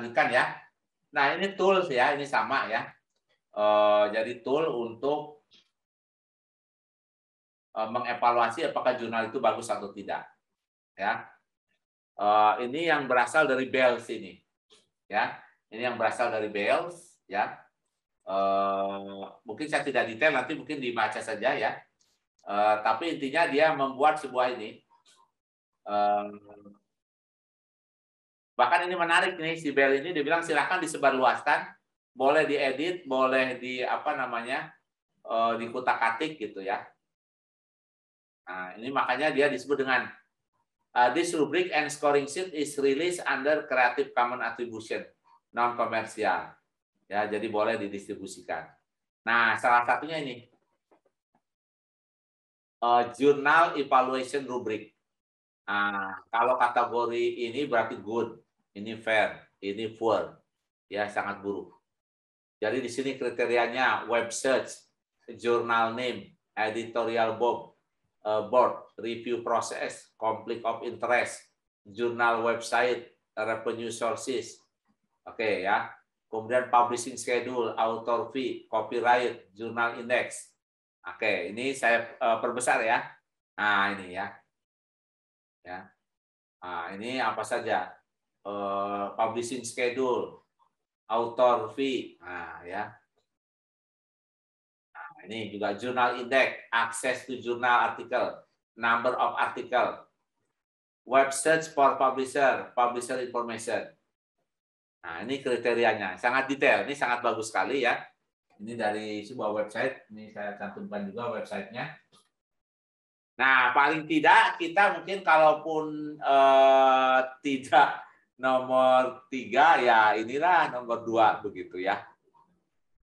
lanjutkan ya. Nah, ini tools ya, ini sama ya. E, jadi tool untuk e, mengevaluasi apakah jurnal itu bagus atau tidak. Ya. E, ini yang berasal dari Bells ini. Ya. Ini yang berasal dari Bells ya. mungkin saya tidak detail nanti mungkin dibaca saja ya. tapi intinya dia membuat sebuah ini Bahkan ini menarik nih si Bell ini dibilang silahkan disebarluaskan, boleh diedit, boleh di apa namanya eh, dikutak-atik gitu ya. Nah, ini makanya dia disebut dengan eh, this rubric and scoring sheet is released under Creative Commons Attribution non komersial. Ya, jadi boleh didistribusikan. Nah, salah satunya ini uh, jurnal evaluation rubric. Nah, kalau kategori ini berarti good ini fair, ini poor, ya sangat buruk. Jadi di sini kriterianya web search, journal name, editorial board, eh, board, review process, conflict of interest, journal website, revenue sources, oke okay, ya. Kemudian publishing schedule, author fee, copyright, journal index. Oke, ini saya eh, perbesar ya. Nah ini ya, ya. Nah, ini apa saja Eh, publishing schedule, author fee, nah ya. Nah, ini juga jurnal index, akses to jurnal artikel, number of artikel, web search for publisher, publisher information. Nah, ini kriterianya. Sangat detail. Ini sangat bagus sekali ya. Ini dari sebuah website. Ini saya cantumkan juga websitenya. Nah, paling tidak kita mungkin kalaupun eh, tidak nomor tiga ya inilah nomor dua begitu ya.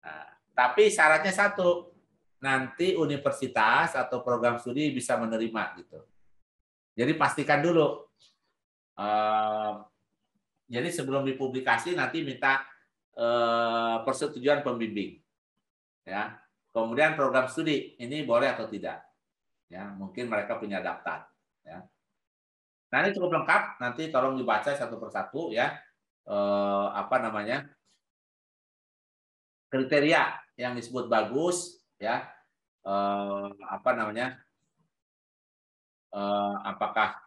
Nah, tapi syaratnya satu, nanti universitas atau program studi bisa menerima gitu. Jadi pastikan dulu. Eh, jadi sebelum dipublikasi nanti minta eh, persetujuan pembimbing, ya. Kemudian program studi ini boleh atau tidak, ya. Mungkin mereka punya daftar, ya. Nah ini cukup lengkap, nanti tolong dibaca satu persatu ya eh, apa namanya kriteria yang disebut bagus ya eh, apa namanya eh, apakah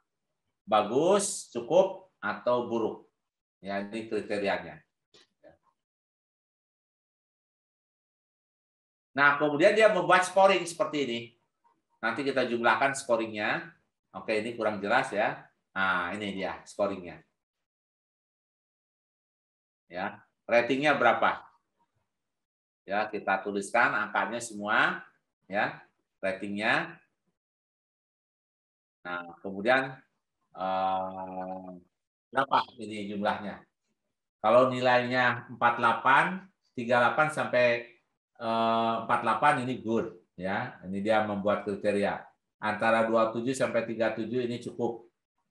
bagus, cukup atau buruk ya ini kriterianya. Nah, kemudian dia membuat scoring seperti ini. Nanti kita jumlahkan scoringnya. Oke, ini kurang jelas ya. Nah, ini dia scoringnya. Ya, ratingnya berapa? Ya, kita tuliskan angkanya semua, ya, ratingnya. Nah, kemudian eh, berapa ini jumlahnya? Kalau nilainya 48, 38 sampai eh, 48 ini good, ya. Ini dia membuat kriteria. Antara 27 sampai 37 ini cukup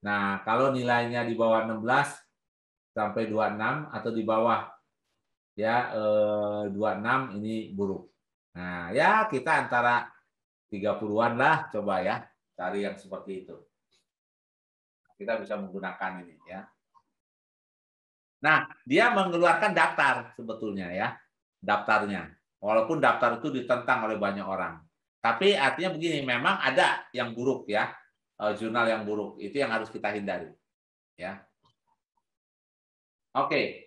Nah, kalau nilainya di bawah 16 sampai 26 atau di bawah ya eh, 26 ini buruk. Nah, ya kita antara 30-an lah coba ya cari yang seperti itu. Kita bisa menggunakan ini ya. Nah, dia mengeluarkan daftar sebetulnya ya, daftarnya. Walaupun daftar itu ditentang oleh banyak orang. Tapi artinya begini, memang ada yang buruk ya. Eh, jurnal yang buruk. Itu yang harus kita hindari. Ya. Oke, okay.